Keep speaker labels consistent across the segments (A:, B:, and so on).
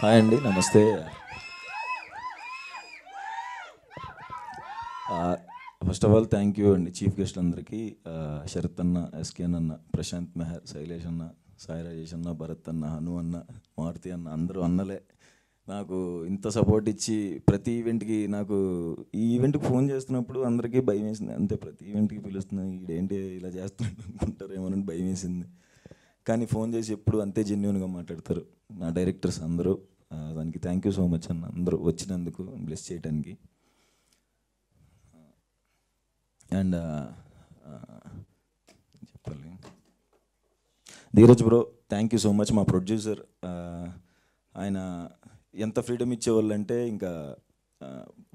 A: hi అండి నమస్తే first of all thank you అండి చీఫ్ గెస్ట్ అందరికీ శరత్ అన్న ఎస్కేన్ అన్న ప్రశాంత్ మెహర్ శైలేష్ అన్న సాయి రాజేష్ అన్న భరత్ అన్న హను అన్న మారుతి అన్న అందరూ అన్నలే నాకు ఇంత సపోర్ట్ ఇచ్చి ప్రతి ఈవెంట్కి నాకు ఈ ఈవెంట్కి ఫోన్ చేస్తున్నప్పుడు అందరికీ భయం వేసింది అంతే ప్రతి ఈవెంట్కి పిలుస్తున్నాను ఈడేంటి ఇలా చేస్తున్నాడు అనుకుంటారేమో అని భయం వేసింది కానీ ఫోన్ చేసి ఎప్పుడు అంతే జెన్యున్గా మాట్లాడతారు నా డైరెక్టర్స్ అందరూ దానికి థ్యాంక్ యూ సో మచ్ అన్న అందరూ వచ్చినందుకు బ్లెస్ చేయడానికి అండ్ చెప్పాలి Dheeraj bro thank you so much మా ప్రొడ్యూసర్ ఆయన ఎంత ఫ్రీడమ్ ఇచ్చేవాళ్ళు అంటే ఇంకా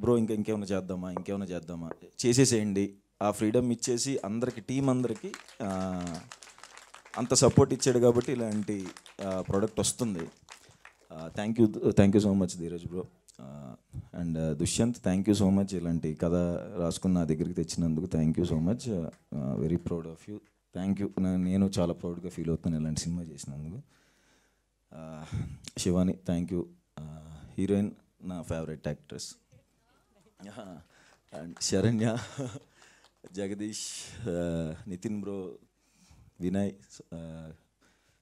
A: బ్రో ఇంకా ఇంకేమైనా చేద్దామా ఇంకేమైనా చేద్దామా చేసేసేయండి ఆ ఫ్రీడమ్ ఇచ్చేసి అందరికి టీం అందరికీ అంత సపోర్ట్ ఇచ్చాడు కాబట్టి ఇలాంటి ప్రోడక్ట్ వస్తుంది thank you thank you so much Dheeraj bro and Dushyanth thank you so much ఇలాంటి కథ రాసుకున్న నా దగ్గరికి తెచ్చినందుకు థ్యాంక్ యూ సో మచ్ very proud of you thank you నేను చాలా ప్రౌడ్గా ఫీల్ అవుతాను ఇలాంటి సినిమా చేసినందుకు శివాని థ్యాంక్ యూ హీరోయిన్ నా favourite actress and Saranya Jagadeesh Nithin bro Vinay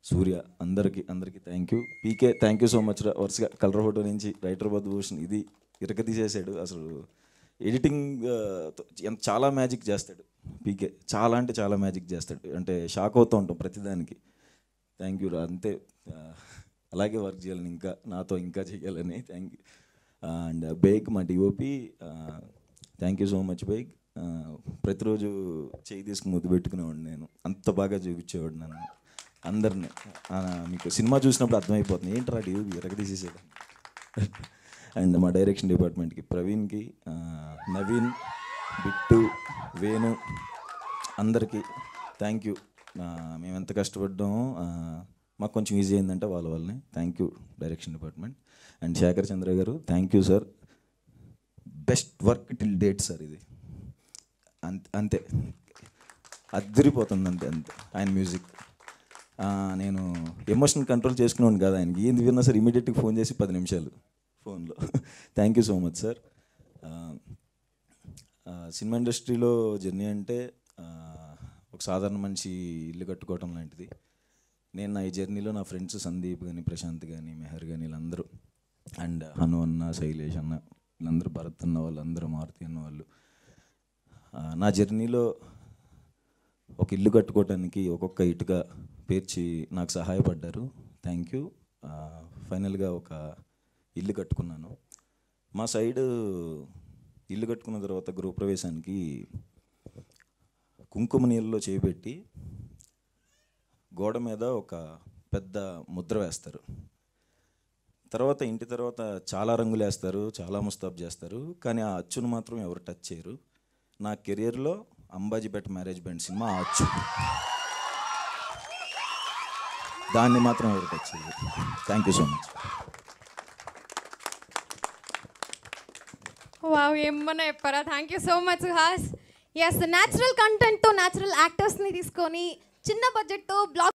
A: Surya అందరికీ అందరికీ thank you PK thank you so much వరుసగా కలర్ ఫోటో నుంచి రైటర్ భూషణ్ ఇది ఇరక తీసేసాడు అసలు ఎడిటింగ్ ఎంత చాలా మ్యాజిక్ చేస్తాడు పీకే చాలా అంటే చాలా మ్యాజిక్ చేస్తాడు అంటే షాక్ అవుతూ ఉంటాం ప్రతిదానికి థ్యాంక్ యూ రా అంతే అలాగే వర్క్ చేయాలని ఇంకా నాతో ఇంకా చేయాలని థ్యాంక్ యూ అండ్ బేగ్ మా DOP thank you so much Baig ప్రతిరోజు చేయి తీసుకుని ముద్దు పెట్టుకునేవాడు నేను అంత బాగా చూపించేవాడు నన్ను అందరిని uh, మీకు సినిమా చూసినప్పుడు అర్థమైపోతుంది ఏంట్రా డిఓపి ఎరగదీసేసేది అండ్ మా డైరెక్షన్ డిపార్ట్మెంట్కి ప్రవీణ్కి uh, నవీన్ బిట్టు వేణు అందరికీ థ్యాంక్ యూ మేము ఎంత కష్టపడ్డామో uh, మాకు కొంచెం ఈజీ అయిందంటే వాళ్ళ వల్లనే thank you direction department and Sekhar Chandra గారు thank you sir best work till date sir ఇది అంతే అద్దరిపోతుంది అంతే అంతే ఆయన మ్యూజిక్ నేను ఎమోషన్ కంట్రోల్ చేసుకున్నాను కదా ఆయనకి ఏంది విన్నా సార్ ఇమీడియట్గా ఫోన్ చేసి పది నిమిషాలు ఫోన్లో thank you so much sir cinema ఇండస్ట్రీలో జర్నీ అంటే ఒక సాధారణ మనిషి ఇల్లు కట్టుకోవటం లాంటిది నేను నా ఈ జర్నీలో నా ఫ్రెండ్స్ సందీప్ కానీ ప్రశాంత్ కానీ మెహర్ కానీ వీళ్ళందరూ అండ్ హను అన్న శైలేష్ అన్న వీళ్ళందరూ భరత్ అన్న అందరూ మారుతి అన్న వాళ్ళు నా జర్నీలో ఒక ఇల్లు కట్టుకోవటానికి ఒక్కొక్క ఇటుక పేర్చి నాకు సహాయపడ్డారు థ్యాంక్ యూ ఫైనల్గా ఒక ఇల్లు కట్టుకున్నాను మా సైడ్ ఇల్లు కట్టుకున్న తర్వాత గృహప్రవేశానికి కుంకుమ నీళ్ళలో చేపెట్టి గోడ మీద ఒక పెద్ద ముద్ర వేస్తారు తర్వాత ఇంటి తర్వాత చాలా రంగులు వేస్తారు చాలా ముస్తాబ్ చేస్తారు కానీ ఆ అచ్చును మాత్రం ఎవరు టచ్ చేయరు నా కెరియర్లో అంబాజీపేట మ్యారేజ్ బ్యాండ్ సినిమా ఆ అచ్చు దాన్ని మాత్రం ఎవరు టచ్ చేయరు thank you so much wow ఏమన్నా చెప్పారా థ్యాంక్ యూ సో మచ్ హాస్ ఎస్ న్యాచురల్ కంటెంట్తో న్యాచురల్ యాక్టర్స్ని తీసుకొని చిన్న బడ్జెట్తో బ్లాక్